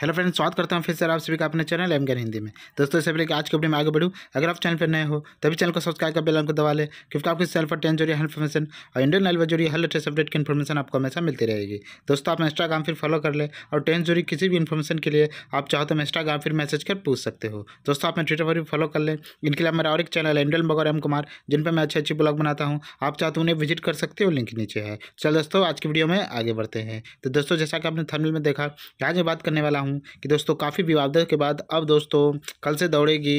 hello friends स्वागत करता हूँ फिर से आप सभी का अपने चैनल एम हिंदी में दोस्तों इससे पहले आज की वीडियो में आगे बढ़ूँ अगर आप चैनल पर नए हो तभी चैनल को सब्सक्राइब कर बेलन को दबा लें क्योंकि आपके चैनल पर टेन जोड़ी इन्फॉर्मेशन और इंडियन लाइव जोड़ी हर लेटेस्ट अपडेट की इन्फॉर्मेशन आपको हमेशा मिलती रहेगी दोस्तों आप इंस्टाग्राम फिर फॉलो कर लें और टेन जोड़ी किसी भी इन्फॉर्मेशन के लिए आप चाहो तो इंस्टाग्राम फिर मैसेज कर पूछ सकते हो दोस्तों आप ट्विटर पर भी फॉलो कर लें इनके लिए मेरा और एक चैनल है इंडियन बगर एम कुमार जिन पर मैं अच्छे अच्छे ब्लॉग बनाता हूँ आप चाहते तो उन्हें विजिट कर सकते हो लिंक नीचे है चल दोस्तों आज की वीडियो में आगे बढ़ते हैं तो दोस्तों जैसा कि आपने थर्मिल में देखा आज मैं बात करने वाला हूँ हूँ कि दोस्तों काफ़ी विवादों के बाद अब दोस्तों कल से दौड़ेगी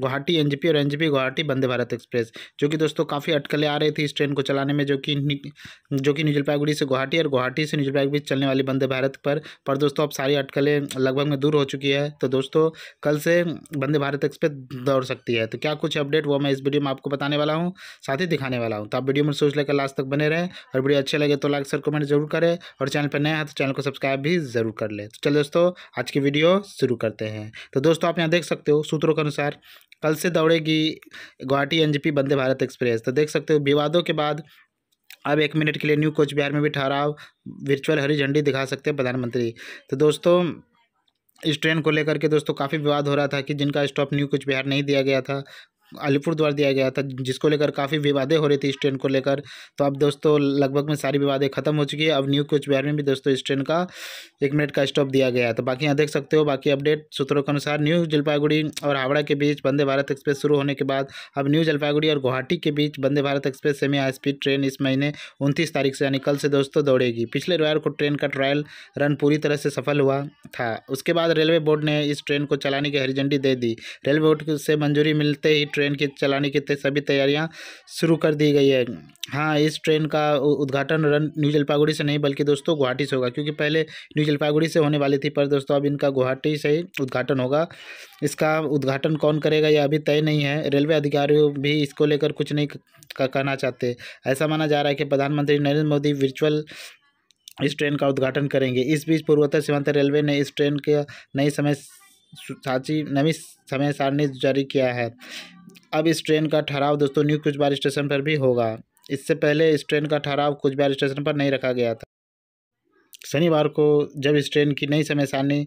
गुवाहाटी एनजीपी और एनजीपी गुवाहाटी वंदे भारत एक्सप्रेस जो कि दोस्तों काफ़ी अटकलें आ रही थी इस ट्रेन को चलाने में जो कि जो कि न्यू से गुवाहाटी और गुवाहाटी से न्यू चलने वाली वंदे भारत पर पर दोस्तों अब सारी अटकलें लगभग में दूर हो चुकी है तो दोस्तों कल से वंदे भारत एक्सप्रेस दौड़ सकती है तो क्या कुछ अपडेट वो मैं इस वीडियो में आपको बताने वाला हूँ साथ ही दिखाने वाला हूँ तो आप वीडियो में सोच लेकर लास्ट तक बने रहें और वीडियो अच्छे लगे तो लाइक सर कमेंट जरूर करें और चैनल पर नया है तो चैनल को सब्सक्राइब भी जरूर कर लें तो चलो दोस्तों आज की वीडियो शुरू करते हैं तो दोस्तों आप यहाँ देख सकते हो सूत्रों के अनुसार कल से दौड़ेगी गुवाहाटी एनजीपी वंदे भारत एक्सप्रेस तो देख सकते हो विवादों के बाद अब एक मिनट के लिए न्यू कोच बिहार में भी ठहराव वर्चुअल हरी झंडी दिखा सकते हैं प्रधानमंत्री तो दोस्तों इस ट्रेन को लेकर के दोस्तों काफ़ी विवाद हो रहा था कि जिनका स्टॉप न्यू कुछ बिहार नहीं दिया गया था अलीपुर द्वार दिया गया था जिसको लेकर काफ़ी विवादें हो रही थी इस ट्रेन को लेकर तो अब दोस्तों लगभग में सारी विवादें खत्म हो चुकी है अब न्यू कुछ बिहार में भी दोस्तों इस ट्रेन का एक मिनट का स्टॉप दिया गया तो बाकी यहाँ देख सकते हो बाकी अपडेट सूत्रों के अनुसार न्यू जलपाईगुड़ी और हावड़ा के बीच वंदे भारत एक्सप्रेस शुरू होने के बाद अब न्यू जलपाईगुड़ी और गुवाहाटी के बीच Vande Bharat express semi high speed train इस महीने उनतीस तारीख से यानी कल से दोस्तों दौड़ेगी पिछले रविवार को ट्रेन का ट्रायल रन पूरी तरह से सफल हुआ था उसके बाद रेलवे बोर्ड ने इस ट्रेन को चलाने की हरी झंडी दे दी रेलवे बोर्ड से मंजूरी मिलते ही ट्रेन के चलाने की सभी तैयारियां शुरू कर दी गई है हाँ इस ट्रेन का उद्घाटन रन न्यू जलपाईगुड़ी से नहीं बल्कि दोस्तों गुवाहाटी से होगा क्योंकि पहले न्यू जलपाईगुड़ी से होने वाली थी पर दोस्तों अब इनका गुवाहाटी से ही उद्घाटन होगा इसका उद्घाटन कौन करेगा यह अभी तय नहीं है रेलवे अधिकारियों भी इसको लेकर कुछ नहीं कहना चाहते ऐसा माना जा रहा है कि प्रधानमंत्री नरेंद्र मोदी वर्चुअल इस ट्रेन का उद्घाटन करेंगे इस बीच पूर्वोत्तर सीमांत रेलवे ने इस ट्रेन के नई समय साची नवी समय सारणी जारी किया है अब इस ट्रेन का ठहराव दोस्तों न्यू बार स्टेशन पर भी होगा इससे पहले इस ट्रेन का ठहराव कुछ बार स्टेशन पर नहीं रखा गया था शनिवार को जब इस ट्रेन की नई समय सारणी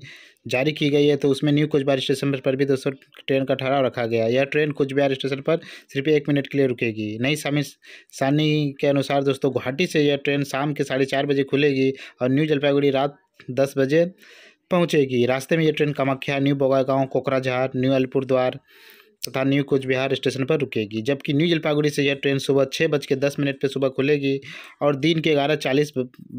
जारी की गई है तो उसमें न्यू बार स्टेशन पर भी दोस्तों ट्रेन का ठहराव रखा गया यह ट्रेन कुछ बिहार स्टेशन पर सिर्फ एक मिनट के लिए रुकेगी नई समय सारणी के अनुसार दोस्तों गुवाहाटी से यह ट्रेन शाम के साढ़े चार बजे खुलेगी और न्यू जलपाईगुड़ी रात दस बजे पहुँचेगी रास्ते में यह train Kamakhya new Bongaigaon Kokrajhar new Alipurduar तथा न्यू कोच बिहार स्टेशन पर रुकेगी जबकि न्यू जलपाईगुड़ी से यह ट्रेन सुबह छः बज के दस मिनट पर सुबह खुलेगी और दिन के ग्यारह चालीस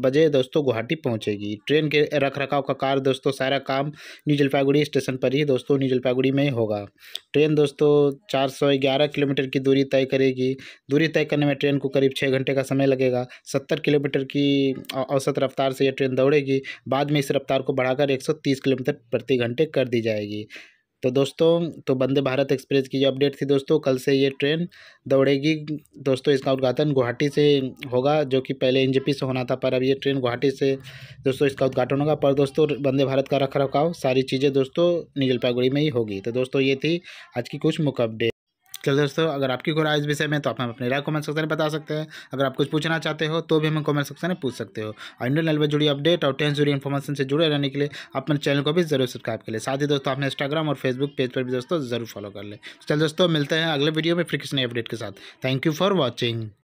बजे दोस्तों गुवाहाटी पहुंचेगी ट्रेन के रख रखाव का कार्य दोस्तों सारा काम न्यू जलपाईगुड़ी स्टेशन पर ही दोस्तों न्यू जलपाईगुड़ी में होगा ट्रेन दोस्तों चार सौ ग्यारह किलोमीटर की दूरी तय करेगी दूरी तय करने में ट्रेन को करीब छः घंटे का समय लगेगा सत्तर किलोमीटर की औसत रफ्तार से यह ट्रेन दौड़ेगी बाद में इस रफ्तार को बढ़ाकर एक सौ तीस किलोमीटर प्रति घंटे कर दी जाएगी तो दोस्तों तो वंदे भारत एक्सप्रेस की जो अपडेट थी दोस्तों कल से ये ट्रेन दौड़ेगी दोस्तों इसका उद्घाटन गुवाहाटी से होगा जो कि पहले एनजेपी से होना था पर अब ये ट्रेन गुवाहाटी से दोस्तों इसका उद्घाटन होगा पर दोस्तों वंदे भारत का रख रखाव सारी चीज़ें दोस्तों निजलपाईगुड़ी में ही होगी तो दोस्तों ये थी आज की कुछ मुख्य अपडेट चलो दोस्तों अगर आपकी कोई राय इस विषय में तो आप हम अपनी राय कमेंट सेक्शन में बता सकते हैं अगर आप कुछ पूछना चाहते हो तो भी हमें कमेंट सेक्शन में पूछ सकते हो और इंडियन रेलवे जुड़ी अपडेट और टेंस जुड़ी इन्फॉर्मेशन से जुड़े रहने के लिए अपने चैनल को भी जरूर सब्सक्राइब कर ले साथ ही दोस्तों अपने इंस्टाग्राम और फेसबुक पेज पर भी दोस्तों जरूर फॉलो कर ले चलो दोस्तों मिलते हैं अगले वीडियो में फिर किसी अपडेट के साथ थैंक यू फॉर वॉचिंग